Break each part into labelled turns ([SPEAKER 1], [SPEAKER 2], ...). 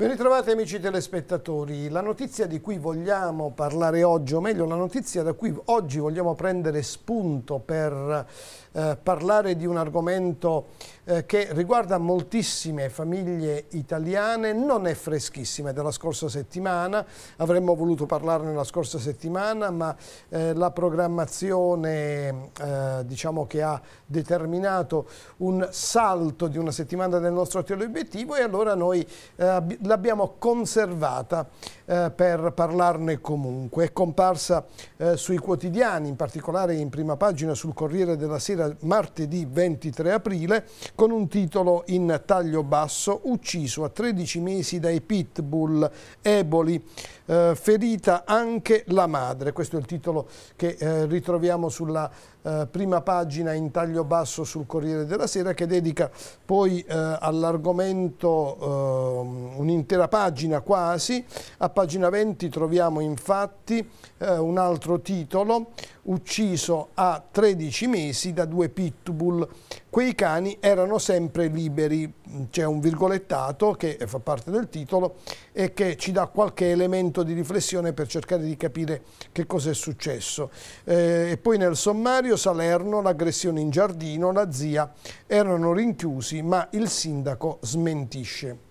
[SPEAKER 1] Ben ritrovati amici telespettatori, la notizia di cui vogliamo parlare oggi, o meglio la notizia da cui oggi vogliamo prendere spunto per eh, parlare di un argomento eh, che riguarda moltissime famiglie italiane, non è freschissima, è della scorsa settimana, avremmo voluto parlarne la scorsa settimana, ma eh, la programmazione eh, diciamo che ha determinato un salto di una settimana del nostro teleobiettivo e allora noi eh, l'abbiamo conservata eh, per parlarne comunque. È comparsa eh, sui quotidiani, in particolare in prima pagina sul Corriere della Sera martedì 23 aprile, con un titolo in taglio basso, ucciso a 13 mesi dai pitbull eboli, eh, ferita anche la madre. Questo è il titolo che eh, ritroviamo sulla eh, prima pagina in taglio basso sul Corriere della Sera che dedica poi eh, all'argomento eh, un'intera pagina quasi. A pagina 20 troviamo infatti eh, un altro titolo, ucciso a 13 mesi da due pitbull. Quei cani erano sempre liberi, c'è un virgolettato che fa parte del titolo e che ci dà qualche elemento di riflessione per cercare di capire che cosa è successo. Eh, e poi nel sommario Vittorio Salerno, l'aggressione in giardino, la zia erano rinchiusi ma il sindaco smentisce.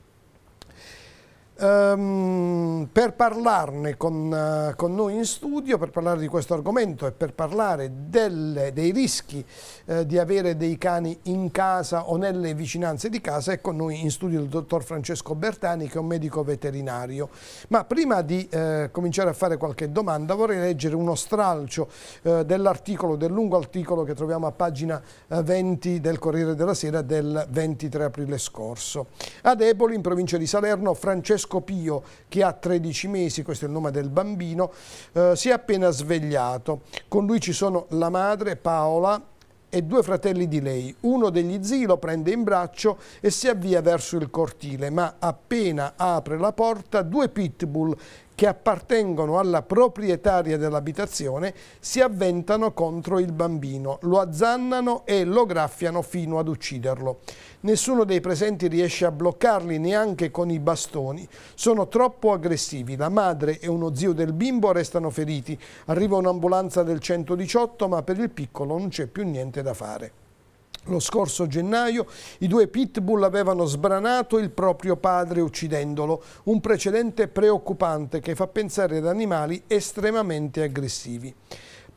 [SPEAKER 1] Um, per parlarne con, uh, con, noi in studio, per parlare di questo argomento e per parlare del, dei rischi uh, di avere dei cani in casa o nelle vicinanze di casa, è con noi in studio il dottor Francesco Bertani che è un medico veterinario. Ma prima di uh, cominciare a fare qualche domanda vorrei leggere uno stralcio dell'articolo, del lungo articolo che troviamo a pagina 20 del Corriere della Sera del 23 aprile scorso. Ad Eboli, in provincia di Salerno, Francesco Scopio che ha 13 mesi, questo è il nome del bambino, eh, si è appena svegliato. Con lui ci sono la madre Paola e due fratelli di lei. Uno degli zii lo prende in braccio e si avvia verso il cortile, ma appena apre la porta due pitbull che appartengono alla proprietaria dell'abitazione si avventano contro il bambino, lo azzannano e lo graffiano fino ad ucciderlo. Nessuno dei presenti riesce a bloccarli neanche con i bastoni. Sono troppo aggressivi. La madre e uno zio del bimbo restano feriti. Arriva un'ambulanza del 118 ma per il piccolo non c'è più niente da fare. Lo scorso gennaio i due pitbull avevano sbranato il proprio padre uccidendolo, un precedente preoccupante che fa pensare ad animali estremamente aggressivi.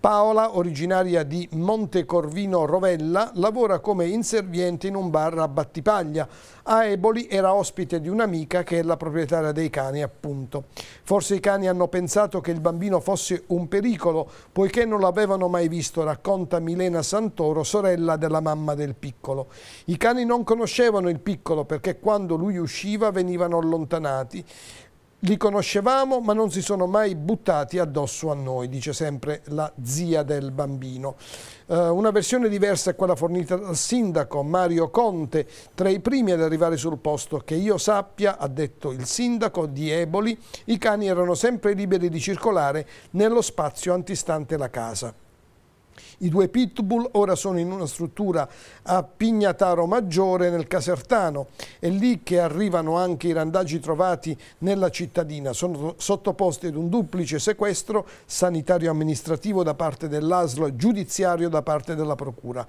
[SPEAKER 1] Paola, originaria di Montecorvino Rovella, lavora come inserviente in un bar a Battipaglia. A Eboli era ospite di un'amica che è la proprietaria dei cani, appunto. Forse i cani hanno pensato che il bambino fosse un pericolo, poiché non l'avevano mai visto, racconta Milena Santoro, sorella della mamma del piccolo. I cani non conoscevano il piccolo perché quando lui usciva venivano allontanati. Li conoscevamo ma non si sono mai buttati addosso a noi, dice sempre la zia del bambino. Eh, una versione diversa è quella fornita dal sindaco Mario Conte, tra i primi ad arrivare sul posto. Che io sappia, ha detto il sindaco di Eboli, i cani erano sempre liberi di circolare nello spazio antistante la casa. I due pitbull ora sono in una struttura a Pignataro Maggiore nel Casertano. È lì che arrivano anche i randaggi trovati nella cittadina. Sono sottoposti ad un duplice sequestro sanitario-amministrativo da parte dell'ASL e giudiziario da parte della Procura.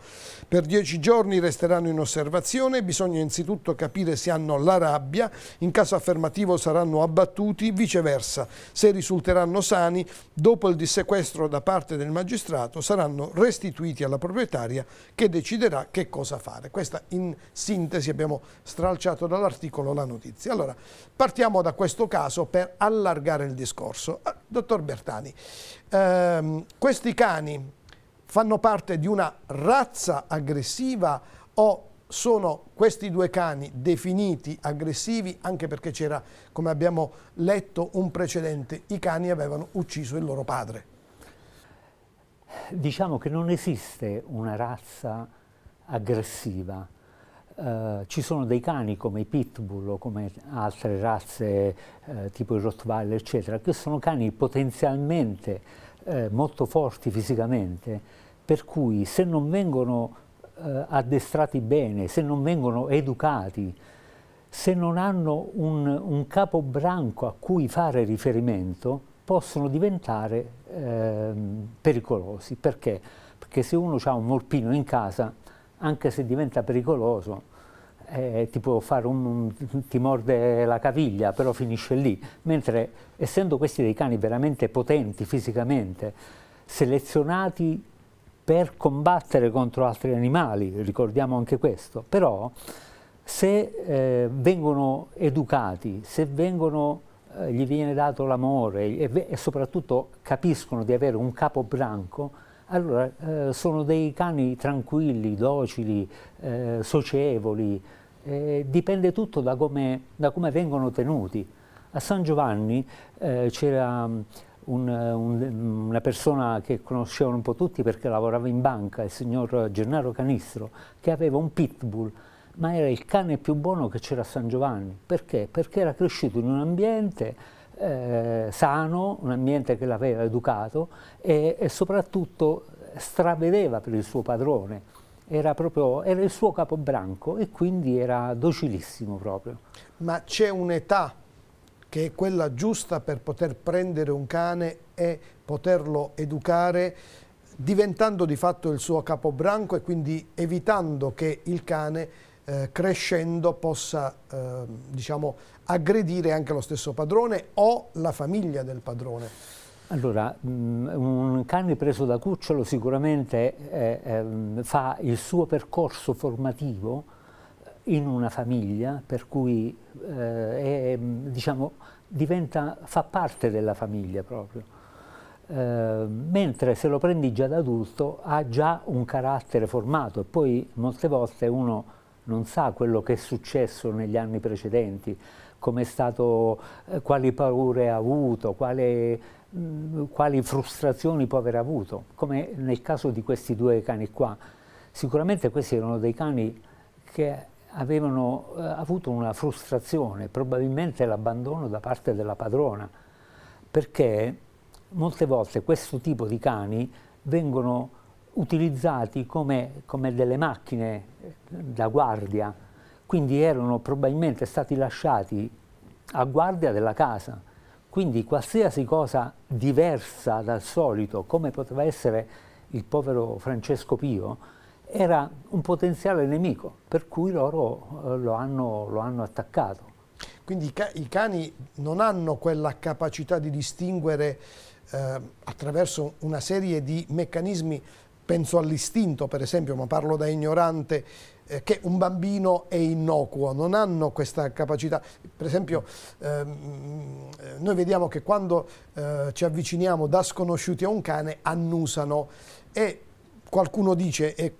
[SPEAKER 1] Per dieci giorni resteranno in osservazione. Bisogna innanzitutto capire se hanno la rabbia. In caso affermativo saranno abbattuti, viceversa. Se risulteranno sani, dopo il dissequestro da parte del magistrato saranno restituiti alla proprietaria che deciderà che cosa fare. Questa in sintesi abbiamo stralciato dall'articolo la notizia. Allora, partiamo da questo caso per allargare il discorso. Ah, dottor Bertani, ehm, questi cani fanno parte di una razza aggressiva o sono questi due cani definiti aggressivi anche perché c'era, come abbiamo letto, un precedente, i cani avevano ucciso il loro padre
[SPEAKER 2] diciamo che non esiste una razza aggressiva. Uh, ci sono dei cani come i pitbull o come altre razze uh, tipo i rottweiler eccetera che sono cani potenzialmente uh, molto forti fisicamente per cui se non vengono addestrati bene se non vengono educati se non hanno un, un branco a cui fare riferimento possono diventare Ehm, pericolosi. Perché? Perché se uno ha un morpino in casa, anche se diventa pericoloso, eh, ti può fare un, ti morde la caviglia, però finisce lì. Mentre essendo questi dei cani veramente potenti fisicamente, selezionati per combattere contro altri animali, ricordiamo anche questo, però se eh, vengono educati, se vengono eh, gli viene dato l'amore e, e, soprattutto capiscono di avere un capo branco, allora eh, sono dei cani tranquilli, docili, eh, socievoli, eh, dipende tutto da come, da come, vengono tenuti. A San Giovanni eh, c'era mm, un, un, mm, una persona che conoscevano un po' tutti perché lavorava in banca, il signor Gennaro Canistro, che aveva un pitbull ma era il cane più buono che c'era a San Giovanni. Perché? Perché era cresciuto in un ambiente eh, sano, un ambiente che l'aveva educato e, e soprattutto stravedeva per il suo padrone. Era,
[SPEAKER 1] proprio, era il suo capobranco e quindi era docilissimo proprio. Ma c'è un'età che è quella giusta per poter prendere un cane e poterlo educare diventando di fatto il suo capobranco e quindi evitando che il cane eh, crescendo possa eh, diciamo, aggredire anche lo stesso padrone o la famiglia del padrone.
[SPEAKER 2] Allora, mm, un cane preso da cucciolo sicuramente eh, ehm, fa il suo percorso formativo in una famiglia, per cui eh, è, mm, diciamo, diventa, fa parte della famiglia proprio. Uh, mentre se lo prendi già da adulto ha già un carattere formato e poi molte volte uno non sa quello che è successo negli anni precedenti, stato, eh, quali paure ha avuto, quali, mh, mm, quali frustrazioni può aver avuto, come nel caso di questi due cani qua. Sicuramente questi erano dei cani che avevano eh, avuto una frustrazione, probabilmente l'abbandono da parte della padrona, perché molte volte questo tipo di cani vengono utilizzati come, come delle macchine eh, da guardia, quindi erano probabilmente stati lasciati a guardia della casa. Quindi qualsiasi cosa diversa dal solito, come poteva essere il povero Francesco Pio, era un potenziale nemico, per cui loro eh, lo, hanno, lo, hanno, attaccato.
[SPEAKER 1] Quindi i, ca i, cani non hanno quella capacità di distinguere eh, attraverso una serie di meccanismi penso all'istinto per esempio, ma parlo da ignorante, eh, che un bambino è innocuo, non hanno questa capacità. Per esempio ehm, mm, noi vediamo che quando eh, ci avviciniamo da sconosciuti a un cane annusano e qualcuno dice, e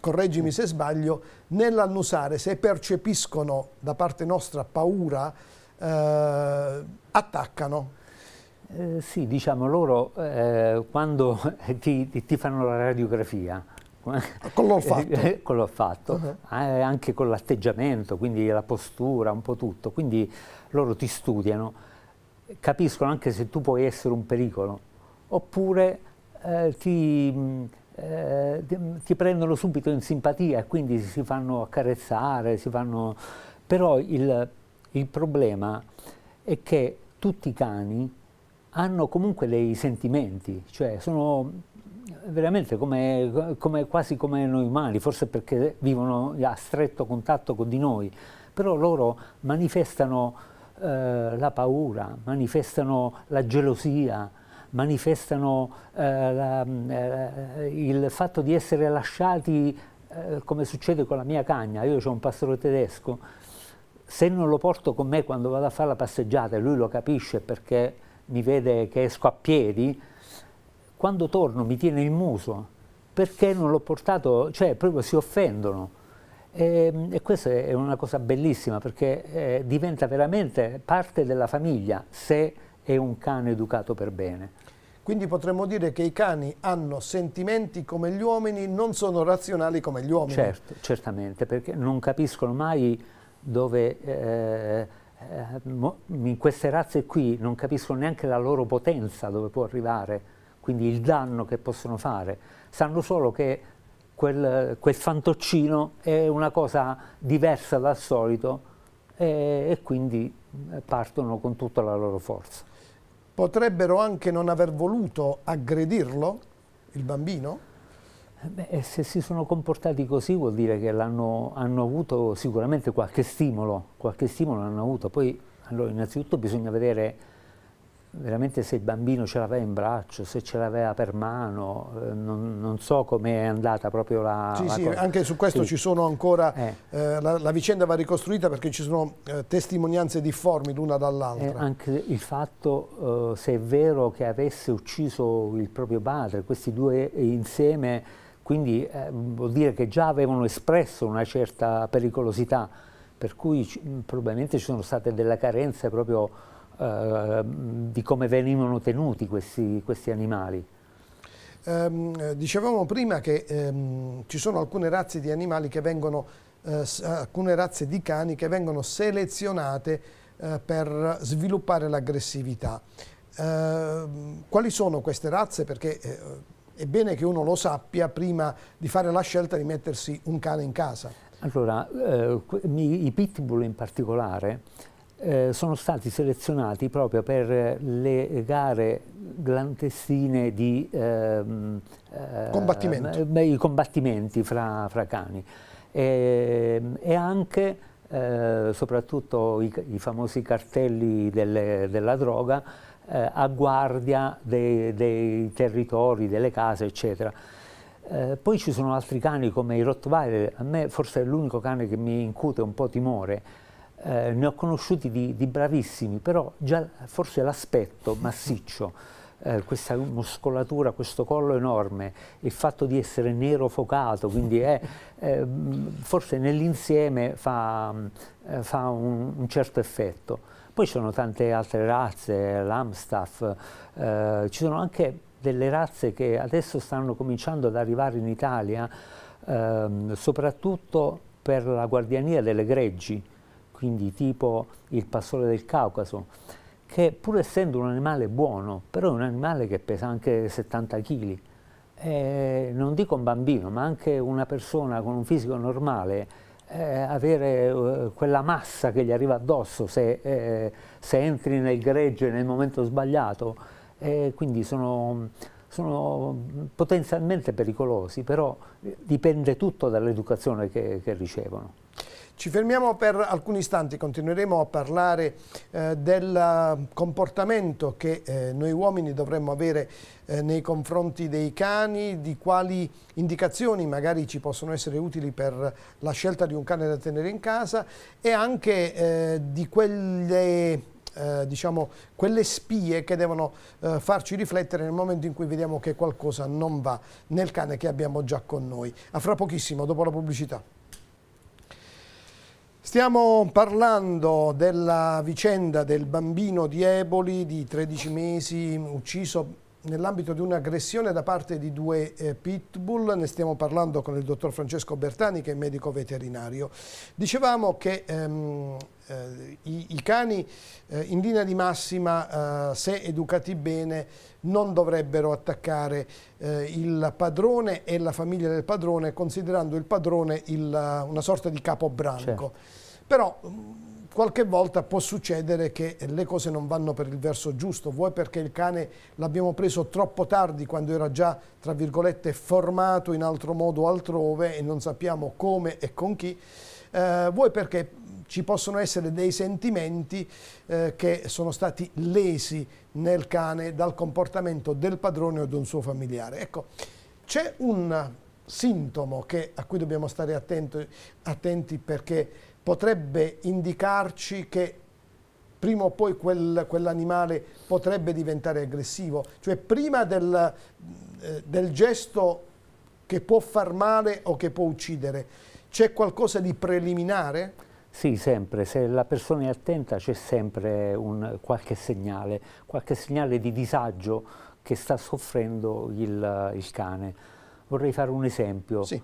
[SPEAKER 1] correggimi se sbaglio, nell'annusare se percepiscono da parte nostra paura eh, attaccano eh, sì, diciamo loro
[SPEAKER 2] eh, quando ti, ti, fanno la radiografia, con eh, eh, l'ho fatto, con l'ho uh -huh. anche con l'atteggiamento, quindi la postura, un po' tutto, quindi loro ti studiano, capiscono anche se tu puoi essere un pericolo, oppure eh, ti, ti, ti, prendono subito in simpatia e quindi si fanno accarezzare, si fanno... però il, il problema è che tutti i cani hanno comunque dei sentimenti, cioè sono veramente come, come, quasi come noi umani, forse perché vivono a stretto contatto con di noi, però loro manifestano eh, la paura, manifestano la gelosia, manifestano eh, la, eh, il fatto di essere lasciati eh, come succede con la mia cagna, io ho un pastore tedesco, se non lo porto con me quando vado a fare la passeggiata lui lo capisce perché mi vede che esco a piedi, quando torno mi tiene il muso, perché non l'ho portato, cioè proprio si offendono. E, e, questa è una cosa bellissima perché eh, diventa veramente parte della famiglia se è un cane educato per bene.
[SPEAKER 1] Quindi potremmo dire che i cani hanno sentimenti come gli uomini, non sono razionali come gli uomini. Certo,
[SPEAKER 2] certamente, perché non capiscono mai dove... Eh, eh, in queste razze qui non capiscono neanche la loro potenza dove può arrivare, quindi il danno che possono fare, sanno solo che quel, quel fantoccino è una cosa diversa dal solito e, e quindi eh, partono con tutta la loro forza.
[SPEAKER 1] Potrebbero anche non aver voluto aggredirlo, il bambino? Beh, se si sono comportati così
[SPEAKER 2] vuol dire che hanno avuto sicuramente qualche stimolo, qualche stimolo hanno avuto. Poi, allora, innanzitutto bisogna vedere veramente se il bambino ce l'aveva in braccio, se ce l'aveva per mano, eh, non, non so è andata proprio la... Sì, la sì, cosa. anche su questo sì. ci
[SPEAKER 1] sono ancora... Eh. Eh, la, la, vicenda va ricostruita perché ci sono eh, testimonianze difformi l'una dall'altra.
[SPEAKER 2] Eh, anche il fatto, eh, se è vero che avesse ucciso il proprio padre, questi due insieme quindi eh, vuol dire che già avevano espresso una certa pericolosità, per cui probabilmente ci sono state delle carenze proprio eh, di come venivano tenuti questi, questi animali.
[SPEAKER 1] Ehm, eh, dicevamo prima che ehm, ci sono alcune razze di animali che vengono, eh, eh, alcune razze di cani che vengono selezionate eh, per sviluppare l'aggressività. Ehm, quali sono queste razze? Perché è bene che uno lo sappia prima di fare la scelta di mettersi un cane in casa.
[SPEAKER 2] Allora, eh, i pitbull in particolare eh, sono stati selezionati proprio per le gare clandestine di ehm, eh, beh, combattimenti fra, fra cani e, e anche eh, soprattutto i, i, famosi cartelli delle, della droga eh, a guardia dei, dei, territori, delle case, eccetera. Eh, poi ci sono altri cani come i Rottweiler, a me forse è l'unico cane che mi incute un po' timore, eh, ne ho conosciuti di, di, bravissimi, però già forse l'aspetto massiccio, eh, questa muscolatura, questo collo enorme, il fatto di essere nero focato, quindi è, mm, forse nell'insieme fa, eh, fa un, un certo effetto. Poi ci sono tante altre razze, l'Amstaff, eh, ci sono anche delle razze che adesso stanno cominciando ad arrivare in Italia, ehm, soprattutto per la guardiania delle greggi, quindi tipo il pastore del Caucaso, che pur essendo un animale buono, però è un animale che pesa anche 70 kg. E non dico un bambino, ma anche una persona con un fisico normale eh, avere eh, quella massa che gli arriva addosso se, eh, se entri nel gregge nel momento sbagliato. Eh, quindi sono, sono, potenzialmente pericolosi, però eh, dipende tutto dall'educazione che, che ricevono.
[SPEAKER 1] Ci fermiamo per alcuni istanti, continueremo a parlare eh, del eh, comportamento che eh, noi uomini dovremmo avere eh, nei confronti dei cani, di quali indicazioni magari ci possono essere utili per la scelta di un cane da tenere in casa e anche eh, di quelle eh, diciamo, quelle spie che devono eh, farci riflettere nel momento in cui vediamo che qualcosa non va nel cane che abbiamo già con noi. A fra pochissimo, dopo la pubblicità. Stiamo parlando della vicenda del bambino di Eboli di 13 mesi ucciso nell'ambito di un'aggressione da parte di due eh, pitbull, ne stiamo parlando con il dottor Francesco Bertani che è medico veterinario. Dicevamo che ehm, eh, i, i, cani eh, in linea di massima, eh, se educati bene, non dovrebbero attaccare eh, il padrone e la famiglia del padrone, considerando il padrone il, una sorta di capobranco. Certo. Però qualche volta può succedere che le cose non vanno per il verso giusto, vuoi perché il cane l'abbiamo preso troppo tardi quando era già, tra virgolette, formato in altro modo altrove e non sappiamo come e con chi, eh, vuoi perché ci possono essere dei sentimenti eh, che sono stati lesi nel cane dal comportamento del padrone o di un suo familiare. Ecco, c'è un sintomo che, a cui dobbiamo stare attento, attenti perché potrebbe indicarci che prima o poi quel, quell'animale potrebbe diventare aggressivo, cioè prima del, eh, del gesto che può far male o che può uccidere, c'è qualcosa di preliminare?
[SPEAKER 2] Sì, sempre, se la persona è attenta c'è sempre un, qualche segnale, qualche segnale di disagio che sta soffrendo il, il cane. Vorrei fare un esempio. Sì.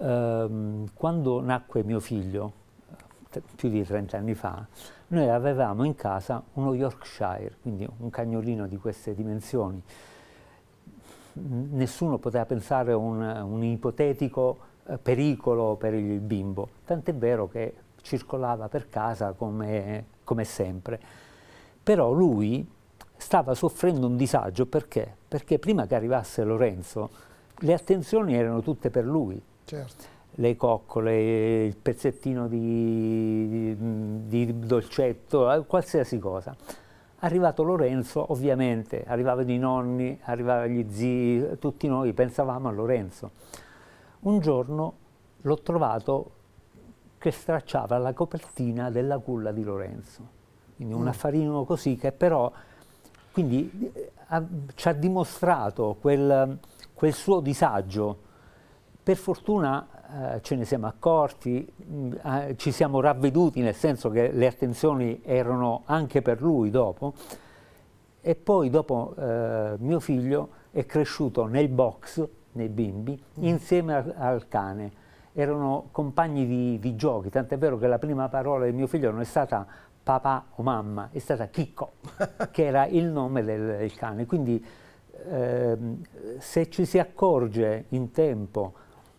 [SPEAKER 2] Ehm, quando nacque mio figlio, più di 30 anni fa, noi avevamo in casa uno Yorkshire, quindi un cagnolino di queste dimensioni. Nessuno poteva pensare a un, un ipotetico eh, pericolo per il bimbo, tant'è vero che circolava per casa come, come sempre. Però lui stava soffrendo un disagio perché? Perché prima che arrivasse Lorenzo le attenzioni erano tutte per lui. Certo le coccole, il pezzettino di, di, di dolcetto, eh, qualsiasi cosa. Arrivato Lorenzo, ovviamente, arrivavano i nonni, arrivavano gli zii, tutti noi pensavamo a Lorenzo. Un giorno l'ho trovato che stracciava la copertina della culla di Lorenzo. Quindi un mm. affarino così che però quindi, eh, ha, ci ha dimostrato quel, quel suo disagio. Per fortuna eh, ce ne siamo accorti, mh, mm, ah, ci siamo ravveduti nel senso che le attenzioni erano anche per lui dopo e poi dopo eh, mio figlio è cresciuto nel box, nei bimbi, mm. insieme al, al, cane. Erano compagni di, di giochi, tant'è vero che la prima parola di mio figlio non è stata papà o mamma, è stata Chicco, che era il nome del, del cane. Quindi ehm, se ci si accorge in tempo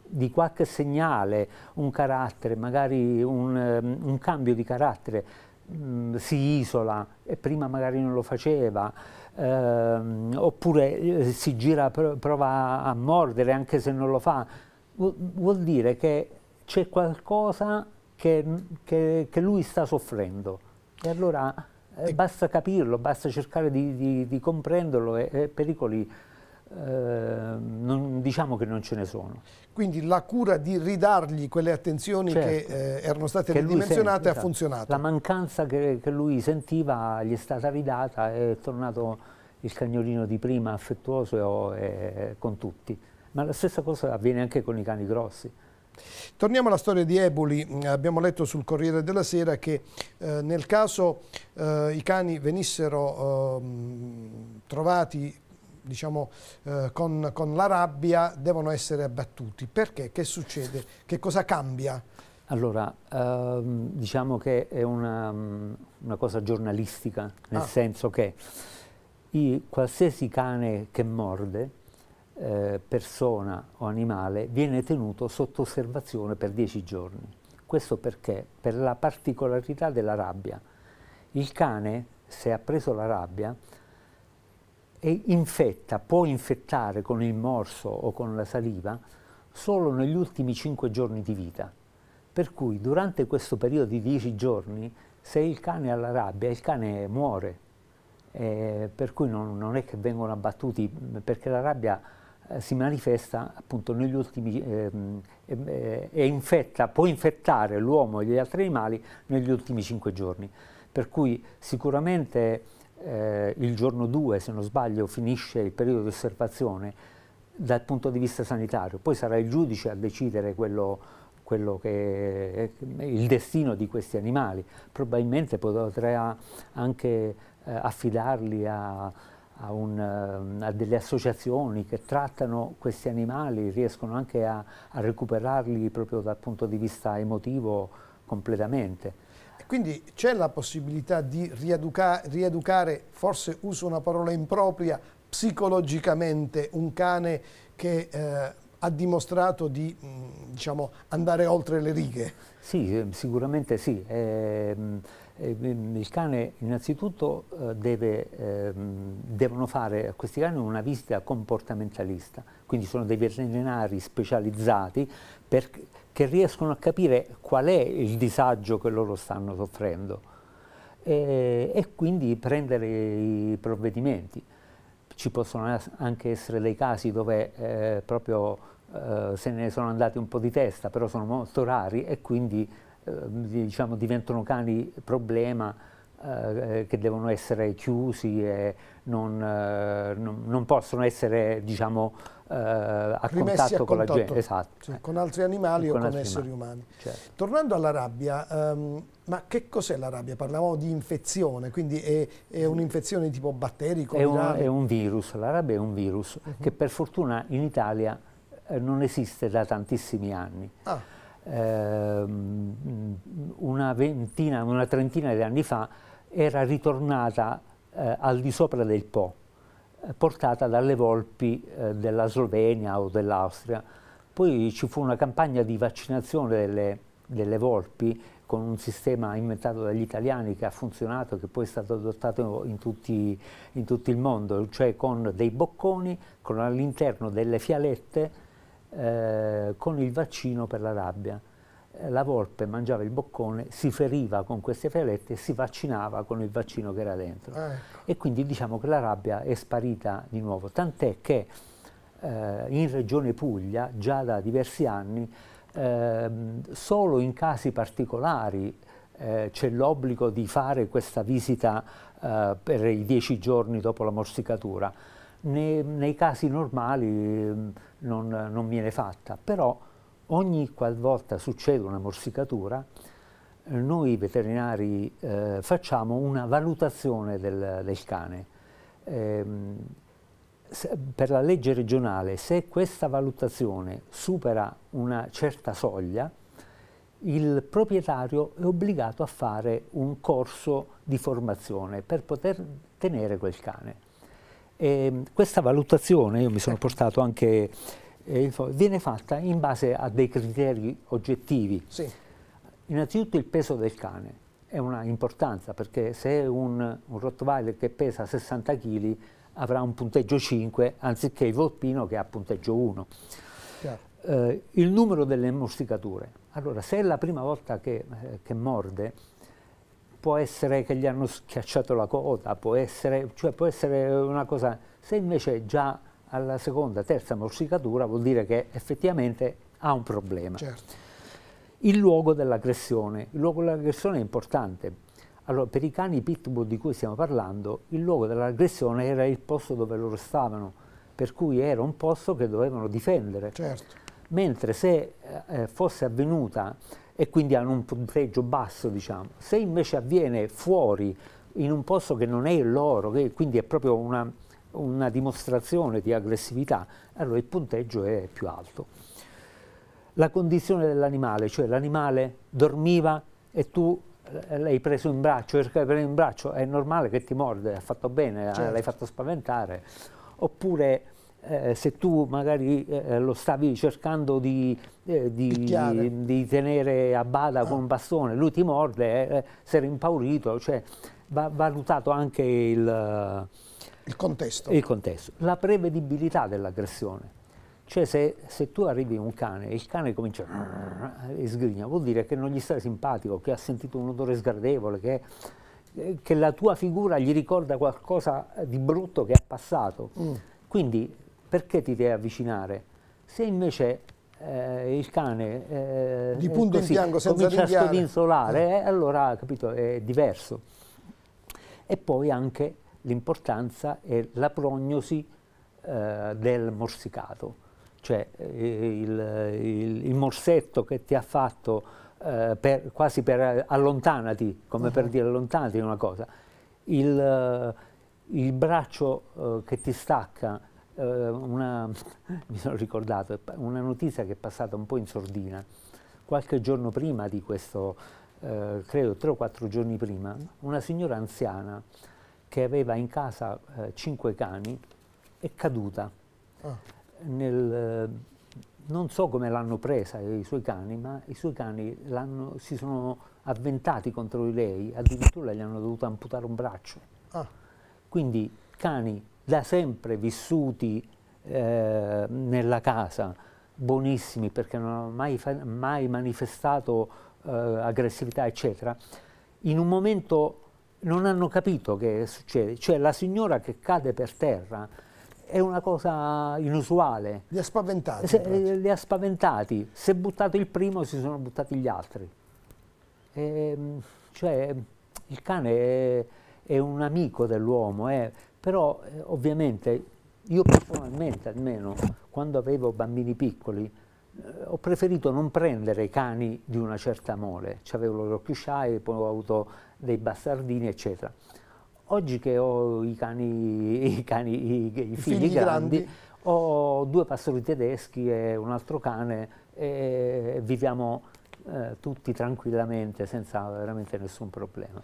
[SPEAKER 2] di qualche segnale, un carattere, magari un, ehm, un cambio di carattere, mh, mm, si isola e prima magari non lo faceva, ehm, oppure eh, si gira, prova a mordere anche se non lo fa, vuol, vuol dire che c'è qualcosa che, mm, che, che lui sta soffrendo. E allora eh, basta capirlo, basta cercare di, di, di comprenderlo e, e pericoli Ehm, non, diciamo che non ce ne sono.
[SPEAKER 1] Quindi la cura di ridargli quelle attenzioni certo. che eh, erano state che ridimensionate sente, ha funzionato.
[SPEAKER 2] La mancanza che, che, lui sentiva gli è stata ridata, è tornato il cagnolino di prima affettuoso e, e, con tutti. Ma la stessa cosa avviene anche con i cani grossi.
[SPEAKER 1] Torniamo alla storia di Eboli, abbiamo letto sul Corriere della Sera che eh, nel caso eh, i cani venissero eh, trovati diciamo, eh, con, con, la rabbia devono essere abbattuti. Perché? Che succede? Che cosa cambia?
[SPEAKER 2] Allora, ehm, diciamo che è una, mm, una cosa giornalistica, nel ah. senso che i, qualsiasi cane che morde, eh, persona o animale, viene tenuto sotto osservazione per dieci giorni. Questo perché? Per la particolarità della rabbia. Il cane, se ha preso la rabbia, e infetta, può infettare con il morso o con la saliva solo negli ultimi 5 giorni di vita. Per cui durante questo periodo di 10 giorni, se il cane ha la rabbia, il cane muore. Eh, per cui non, non, è che vengono abbattuti, perché la rabbia eh, si manifesta appunto negli ultimi, ehm, ehm, eh, infetta, può infettare l'uomo e gli altri animali negli ultimi 5 giorni. Per cui sicuramente eh, il giorno 2, se non sbaglio, finisce il periodo di osservazione dal punto di vista sanitario. Poi sarà il giudice a decidere quello, quello che è il destino di questi animali. Probabilmente potrà anche eh, affidarli a, a, un, ehm, a, delle associazioni che trattano questi animali, riescono anche a, a recuperarli proprio dal punto di vista emotivo completamente.
[SPEAKER 1] Quindi c'è la possibilità di rieduca rieducare, forse uso una parola impropria, psicologicamente un cane che eh, ha dimostrato di mm, diciamo, andare oltre le righe?
[SPEAKER 2] Sì, eh, sicuramente sì. Eh, il cane innanzitutto eh, deve, eh, devono fare a questi cani una visita comportamentalista, quindi sono dei veterinari specializzati perché riescono a capire qual è il disagio che loro stanno soffrendo e, e quindi prendere i provvedimenti. Ci possono anche essere dei casi dove eh, proprio eh, se ne sono andati un po' di testa, però sono molto rari e quindi eh, diciamo, diventano cani problema eh, eh, che devono essere chiusi e non, eh, non, non possono essere diciamo, eh, a contatto a con contatto, la gente. Esatto.
[SPEAKER 1] Sì, eh, con altri animali e o con, esseri umani. umani. Certo. Tornando alla rabbia, um, ma che cos'è la rabbia? Parlavamo di infezione, quindi è, è un'infezione tipo batterico? È un, è un,
[SPEAKER 2] virus, la rabbia è un virus uh mhm. -huh. che per fortuna in Italia eh, non esiste da tantissimi anni. Ah. Eh, una, ventina, una trentina di anni fa era ritornata eh, al di sopra del Po eh, portata dalle volpi eh, della Slovenia o dell'Austria. Poi ci fu una campagna di vaccinazione delle, delle, volpi con un sistema inventato dagli italiani che ha funzionato, che poi è stato adottato in, tutti, in tutto il mondo, cioè con dei bocconi, con all'interno delle fialette, eh, con il vaccino per la rabbia. Eh, la volpe mangiava il boccone, si feriva con queste fialette e si vaccinava con il vaccino che era dentro. Ah, ecco. E quindi diciamo che la rabbia è sparita di nuovo, tant'è che eh, in Regione Puglia già da diversi anni eh, solo in casi particolari eh, c'è l'obbligo di fare questa visita eh, per i dieci giorni dopo la morsicatura. Ne, nei casi normali mm, non, non viene fatta, però ogni qualvolta succede una morsicatura, eh, noi veterinari eh, facciamo una valutazione del, del cane. Eh, se, per la legge regionale, se questa valutazione supera una certa soglia, il proprietario è obbligato a fare un corso di formazione per poter tenere quel cane. E, ehm, questa valutazione, io mi sono certo. portato anche eh, viene fatta in base a dei criteri oggettivi. Sì. Innanzitutto il peso del cane è una importanza perché se un, un Rottweiler che pesa 60 kg avrà un punteggio 5 anziché il Volpino che ha punteggio 1. Eh, il numero delle morsicature. Allora, se è la prima volta che, eh, che morde, può essere che gli hanno schiacciato la coda, può essere, cioè può essere una cosa... Se invece già alla seconda, terza morsicatura vuol dire che effettivamente ha un problema. Certo. Il luogo dell'aggressione. Il luogo dell'aggressione è importante. Allora, per i cani pitbull di cui stiamo parlando, il luogo dell'aggressione era il posto dove loro stavano, per cui era un posto che dovevano difendere. Certo. Mentre se eh, eh fosse avvenuta, e quindi hanno un punteggio basso, diciamo, se invece avviene fuori, in un posto che non è loro, che quindi è proprio una, una dimostrazione di aggressività, allora il punteggio è più alto. La condizione dell'animale, cioè l'animale dormiva e tu eh, l'hai preso in braccio, cerca di prendere in braccio, è normale che ti morde, ha fatto bene, eh, certo. l'hai fatto spaventare. Oppure eh, se tu magari eh, lo stavi cercando di, eh, di, di, tenere a bada con un ah. bastone, lui ti morde, eh, si era impaurito, cioè va valutato anche il il contesto. Il contesto. La prevedibilità dell'aggressione. Cioè se, se, tu arrivi a un cane e il cane comincia e sgrigna, vuol dire che non gli stai simpatico, che ha sentito un odore sgradevole, che, che la tua figura gli ricorda qualcosa di brutto che è passato. Mm. Quindi perché ti devi avvicinare? Se invece eh, il cane eh, di punto così, in bianco senza comincia ringhiare. a scodinzolare, mm. eh, allora capito, è diverso. E poi anche l'importanza è la prognosi eh, del morsicato, cioè eh, il, il, il, morsetto che ti ha fatto eh, per, quasi per allontanati, come uh -huh. per mhm. dire allontanati una cosa, il, eh, il braccio eh, che ti stacca, eh, una, mi sono ricordato, una notizia che è passata un po' in sordina, qualche giorno prima di questo, credo tre o quattro giorni prima, una signora anziana che aveva in casa eh, cinque cani è caduta. Ah. Nel, eh, non so come l'hanno presa i suoi cani, ma i suoi cani si sono avventati contro di lei, addirittura gli hanno dovuto amputare un braccio. Ah. Quindi cani da sempre vissuti eh, nella casa, buonissimi perché non hanno mai, mai manifestato eh, aggressività, eccetera, in un momento non hanno capito che succede, cioè la signora che cade per terra è una cosa inusuale. Li ha spaventati. Se, li ha spaventati, se è buttato il primo si sono buttati gli altri. E, ehm, cioè, il cane è, è un amico dell'uomo, eh, però eh, ovviamente io personalmente almeno quando avevo bambini piccoli eh, ho preferito non prendere cani di una certa mole, cioè, avevo lo Yorkshire, poi ho avuto dei bastardini, eccetera. Oggi che ho i cani, i, cani, i, i figli, figli grandi, grandi, ho due pastori tedeschi e un altro cane e viviamo eh, tutti tranquillamente senza veramente nessun problema.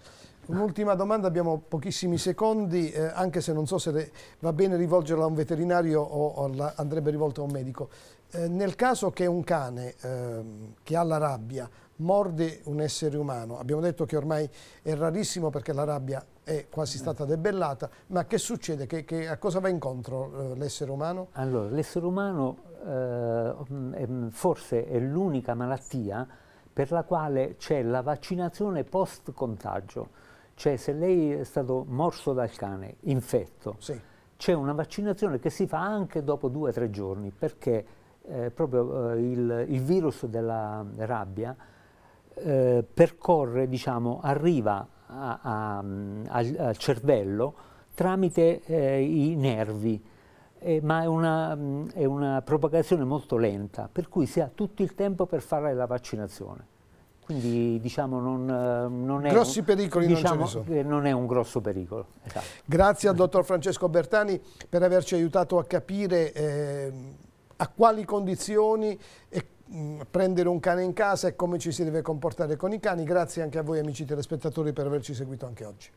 [SPEAKER 1] Un'ultima domanda, abbiamo pochissimi secondi, eh, anche se non so se va bene rivolgerla a un veterinario o, o la, andrebbe rivolta a un medico. Eh, nel caso che un cane eh, che ha la rabbia morde un essere umano, abbiamo detto che ormai è rarissimo perché la rabbia è quasi mm. stata debellata, ma che succede? Che, che a cosa va incontro eh, l'essere umano? Allora,
[SPEAKER 2] l'essere umano eh, mm, forse è l'unica malattia per la quale c'è la vaccinazione post-contagio. Cioè se lei è stato morso dal cane, infetto, sì. c'è una vaccinazione che si fa anche dopo due o tre giorni perché eh, proprio eh, il, il, virus della rabbia eh, percorre, diciamo, arriva a, a, al, al, cervello tramite eh, i nervi, eh, ma è una, è una propagazione molto lenta, per cui si ha tutto il tempo per fare la vaccinazione. Quindi diciamo non, eh, non è... Grossi un, pericoli diciamo, non ce ne diciamo sono. Non è un grosso pericolo. Esatto.
[SPEAKER 1] Grazie al dottor Francesco Bertani per averci aiutato a capire eh, a quali condizioni e mm, prendere un cane in casa e come ci si deve comportare con i cani. Grazie anche a voi amici telespettatori per averci seguito anche oggi.